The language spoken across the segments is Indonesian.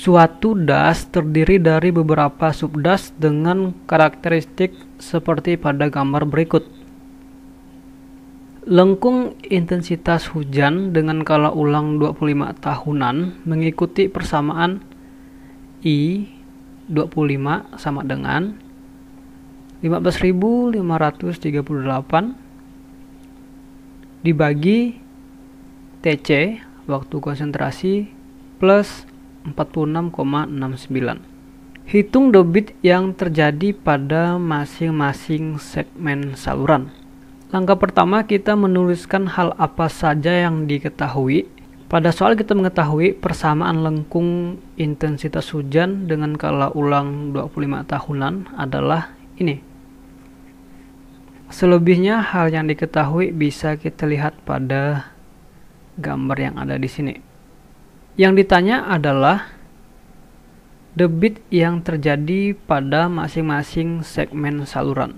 Suatu das terdiri dari beberapa subdas dengan karakteristik seperti pada gambar berikut. Lengkung intensitas hujan dengan kala ulang 25 tahunan mengikuti persamaan I 25 sama dengan 15.538 dibagi TC waktu konsentrasi plus 46,69. Hitung debit yang terjadi pada masing-masing segmen saluran. Langkah pertama kita menuliskan hal apa saja yang diketahui. Pada soal kita mengetahui persamaan lengkung intensitas hujan dengan kala ulang 25 tahunan adalah ini. Selebihnya hal yang diketahui bisa kita lihat pada gambar yang ada di sini. Yang ditanya adalah debit yang terjadi pada masing-masing segmen saluran.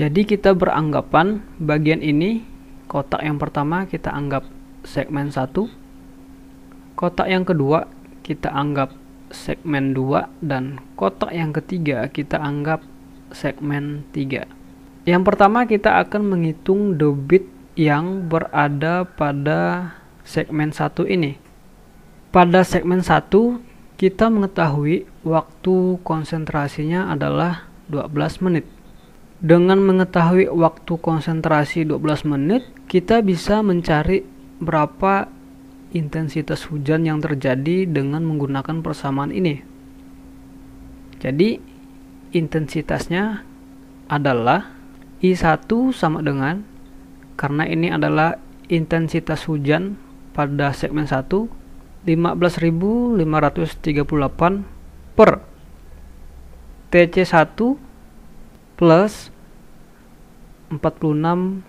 Jadi kita beranggapan bagian ini kotak yang pertama kita anggap segmen 1, kotak yang kedua kita anggap segmen 2 dan kotak yang ketiga kita anggap segmen 3. Yang pertama kita akan menghitung debit yang berada pada segmen 1 ini. Pada segmen 1, kita mengetahui waktu konsentrasinya adalah 12 menit. Dengan mengetahui waktu konsentrasi 12 menit, kita bisa mencari berapa intensitas hujan yang terjadi dengan menggunakan persamaan ini. Jadi, intensitasnya adalah I1 sama dengan karena ini adalah intensitas hujan pada segmen 1 15.538 per TC1 plus 46,69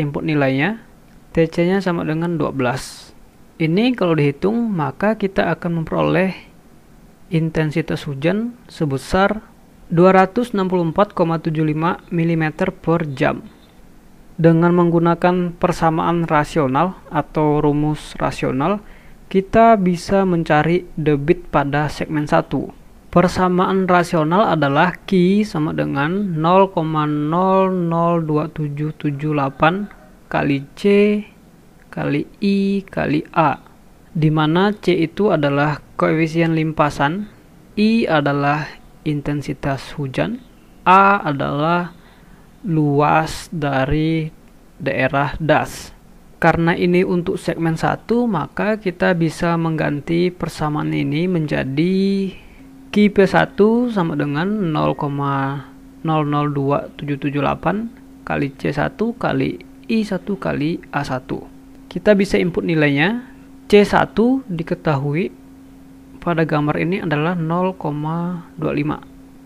input nilainya TC nya sama dengan 12 ini kalau dihitung maka kita akan memperoleh intensitas hujan sebesar 264,75 mm per jam dengan menggunakan persamaan rasional atau rumus rasional, kita bisa mencari debit pada segmen 1. Persamaan rasional adalah Q sama dengan 0,002778 kali C kali I kali A, di mana C itu adalah koefisien limpasan, I adalah intensitas hujan, A adalah luas dari daerah das. Karena ini untuk segmen 1, maka kita bisa mengganti persamaan ini menjadi Ki P1 sama dengan 0,002778 kali C1 kali I1 kali A1. Kita bisa input nilainya. C1 diketahui pada gambar ini adalah 0,25.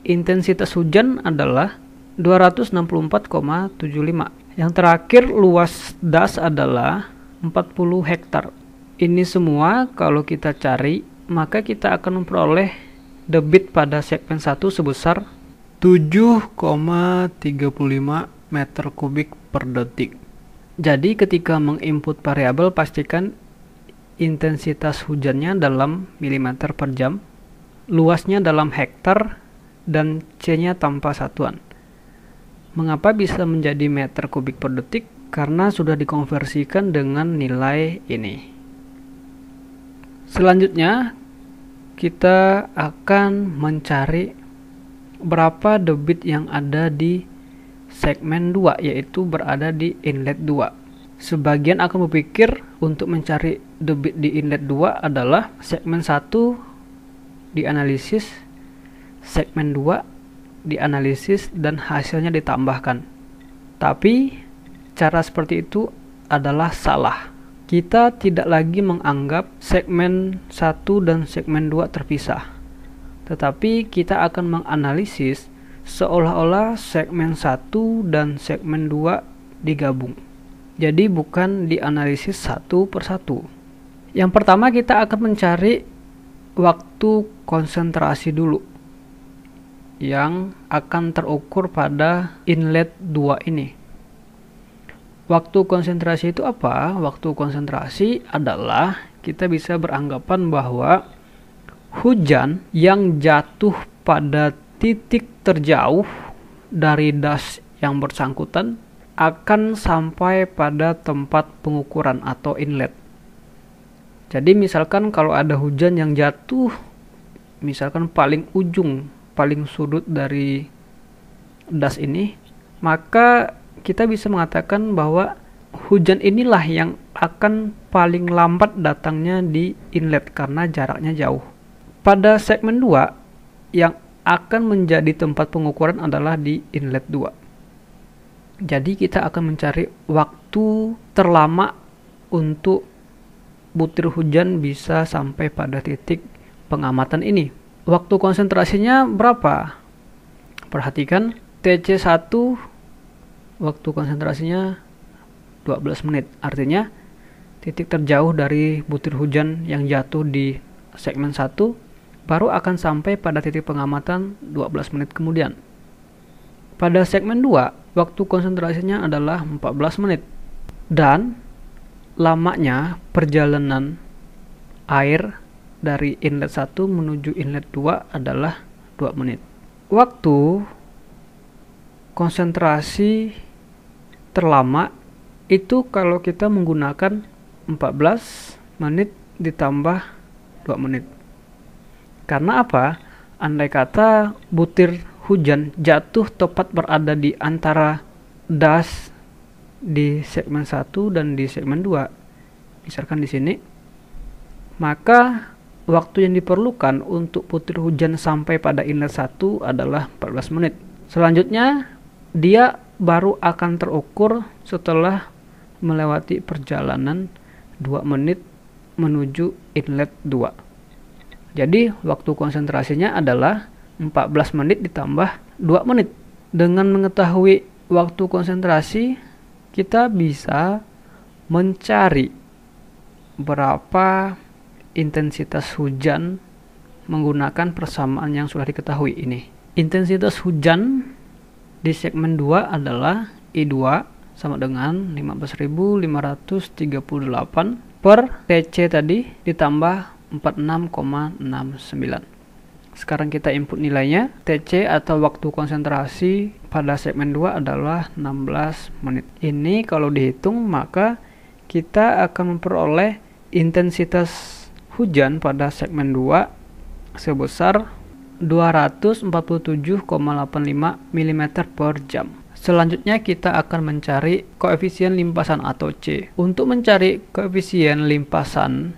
Intensitas hujan adalah 264,75. Yang terakhir luas das adalah 40 hektar. Ini semua kalau kita cari maka kita akan memperoleh debit pada segmen 1 sebesar 7,35 meter kubik per detik. Jadi ketika menginput variabel pastikan intensitas hujannya dalam milimeter per jam, luasnya dalam hektar, dan C-nya tanpa satuan. Mengapa bisa menjadi meter kubik per detik? Karena sudah dikonversikan dengan nilai ini. Selanjutnya, kita akan mencari berapa debit yang ada di segmen 2 yaitu berada di inlet 2. Sebagian akan berpikir untuk mencari debit di inlet 2 adalah segmen 1 dianalisis, segmen 2 dianalisis dan hasilnya ditambahkan. Tapi cara seperti itu adalah salah. Kita tidak lagi menganggap segmen 1 dan segmen 2 terpisah. Tetapi kita akan menganalisis seolah-olah segmen 1 dan segmen 2 digabung. Jadi bukan dianalisis satu persatu. Yang pertama kita akan mencari waktu konsentrasi dulu yang akan terukur pada inlet 2 ini. Waktu konsentrasi itu apa? Waktu konsentrasi adalah kita bisa beranggapan bahwa hujan yang jatuh pada titik terjauh dari das yang bersangkutan akan sampai pada tempat pengukuran atau inlet. Jadi misalkan kalau ada hujan yang jatuh misalkan paling ujung paling sudut dari das ini, maka kita bisa mengatakan bahwa hujan inilah yang akan paling lambat datangnya di inlet karena jaraknya jauh. Pada segmen 2 yang akan menjadi tempat pengukuran adalah di inlet 2. Jadi kita akan mencari waktu terlama untuk butir hujan bisa sampai pada titik pengamatan ini. Waktu konsentrasinya berapa? Perhatikan TC1 waktu konsentrasinya 12 menit. Artinya titik terjauh dari butir hujan yang jatuh di segmen 1 baru akan sampai pada titik pengamatan 12 menit kemudian. Pada segmen 2, waktu konsentrasinya adalah 14 menit. Dan lamanya perjalanan air dari inlet 1 menuju inlet 2 adalah 2 menit. Waktu konsentrasi terlama itu kalau kita menggunakan 14 menit ditambah 2 menit. Karena apa? Andai kata butir hujan jatuh tepat berada di antara das di segmen 1 dan di segmen 2. Misalkan di sini, maka waktu yang diperlukan untuk putri hujan sampai pada inlet 1 adalah 14 menit. Selanjutnya, dia baru akan terukur setelah melewati perjalanan 2 menit menuju inlet 2. Jadi, waktu konsentrasinya adalah 14 menit ditambah 2 menit. Dengan mengetahui waktu konsentrasi, kita bisa mencari berapa intensitas hujan menggunakan persamaan yang sudah diketahui ini. Intensitas hujan di segmen 2 adalah I2 sama dengan 15.538 per TC tadi ditambah 46,69. Sekarang kita input nilainya. TC atau waktu konsentrasi pada segmen 2 adalah 16 menit. Ini kalau dihitung maka kita akan memperoleh intensitas hujan pada segmen 2 sebesar 247,85 mm per jam. Selanjutnya kita akan mencari koefisien limpasan atau C. Untuk mencari koefisien limpasan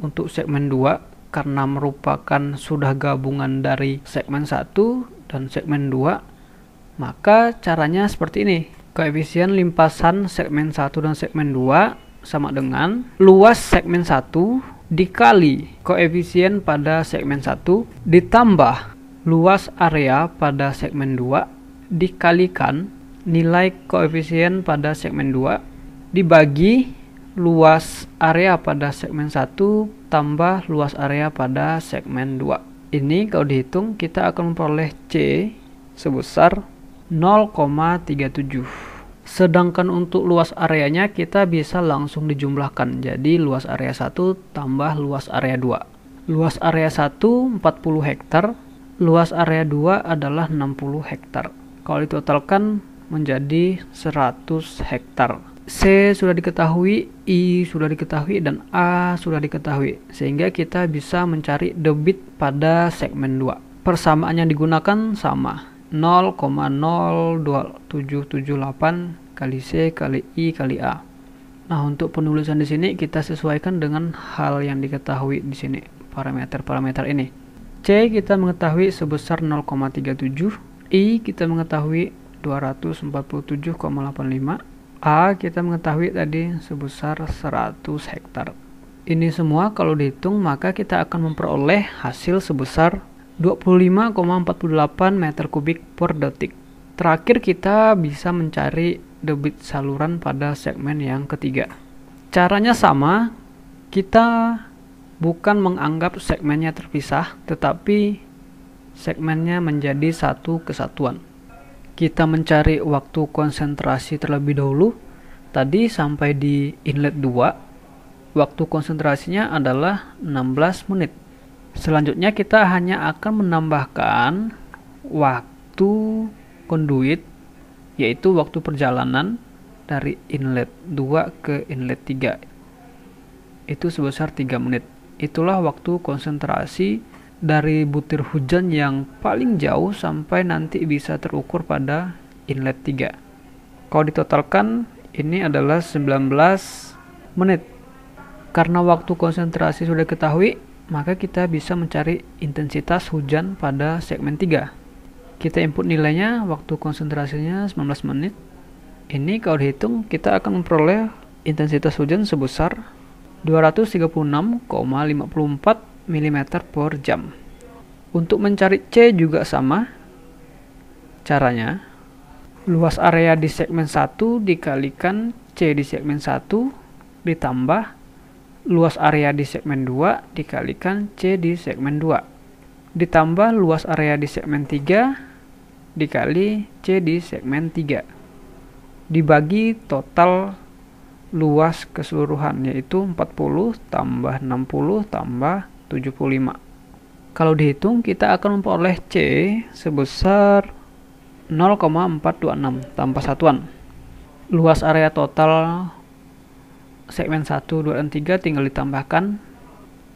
untuk segmen 2 karena merupakan sudah gabungan dari segmen 1 dan segmen 2, maka caranya seperti ini. Koefisien limpasan segmen 1 dan segmen 2 sama dengan luas segmen 1 dikali koefisien pada segmen 1 ditambah luas area pada segmen 2 dikalikan nilai koefisien pada segmen 2 dibagi luas area pada segmen 1 tambah luas area pada segmen 2 ini kalau dihitung kita akan memperoleh C sebesar 0,37 Sedangkan untuk luas areanya kita bisa langsung dijumlahkan. Jadi luas area 1 tambah luas area 2. Luas area 1 40 hektar, luas area 2 adalah 60 hektar. Kalau ditotalkan menjadi 100 hektar. C sudah diketahui, I sudah diketahui dan A sudah diketahui sehingga kita bisa mencari debit pada segmen 2. Persamaan yang digunakan sama, 0,02778 kali C kali I kali A. Nah, untuk penulisan di sini kita sesuaikan dengan hal yang diketahui di sini, parameter-parameter ini. C kita mengetahui sebesar 0,37, I kita mengetahui 247,85, A kita mengetahui tadi sebesar 100 hektar. Ini semua kalau dihitung maka kita akan memperoleh hasil sebesar 25,48 meter kubik per detik. Terakhir kita bisa mencari debit saluran pada segmen yang ketiga. Caranya sama, kita bukan menganggap segmennya terpisah, tetapi segmennya menjadi satu kesatuan. Kita mencari waktu konsentrasi terlebih dahulu. Tadi sampai di inlet 2, waktu konsentrasinya adalah 16 menit. Selanjutnya kita hanya akan menambahkan waktu konduit yaitu waktu perjalanan dari inlet 2 ke inlet 3 itu sebesar 3 menit. Itulah waktu konsentrasi dari butir hujan yang paling jauh sampai nanti bisa terukur pada inlet 3. Kalau ditotalkan ini adalah 19 menit. Karena waktu konsentrasi sudah ketahui, maka kita bisa mencari intensitas hujan pada segmen 3. Kita input nilainya, waktu konsentrasinya 19 menit. Ini kalau dihitung, kita akan memperoleh intensitas hujan sebesar 236,54 mm per jam. Untuk mencari C juga sama caranya. Luas area di segmen 1 dikalikan C di segmen 1 ditambah luas area di segmen 2 dikalikan C di segmen 2 ditambah luas area di segmen 3 dikali C di segmen 3 dibagi total luas keseluruhan yaitu 40 tambah 60 tambah 75 kalau dihitung kita akan memperoleh C sebesar 0,426 tanpa satuan luas area total segmen 1, 2, dan 3 tinggal ditambahkan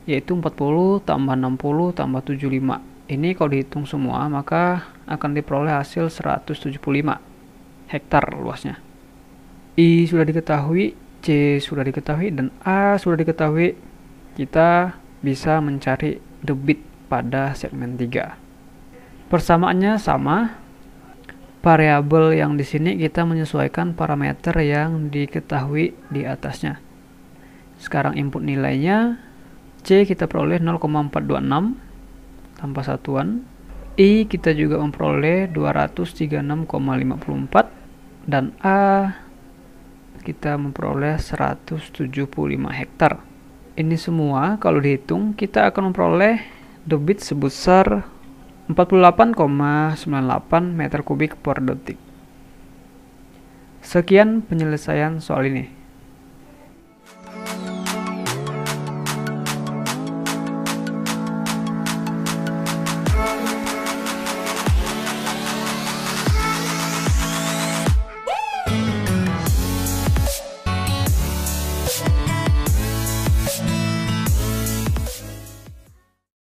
yaitu 40 tambah 60 tambah 75 ini kalau dihitung semua maka akan diperoleh hasil 175 hektar luasnya I sudah diketahui C sudah diketahui dan A sudah diketahui kita bisa mencari debit pada segmen 3 persamaannya sama variabel yang di sini kita menyesuaikan parameter yang diketahui di atasnya sekarang input nilainya C kita peroleh 0,426 tanpa satuan. I kita juga memperoleh 236,54 dan A kita memperoleh 175 hektar. Ini semua kalau dihitung kita akan memperoleh debit sebesar 48,98 meter kubik per detik. Sekian penyelesaian soal ini.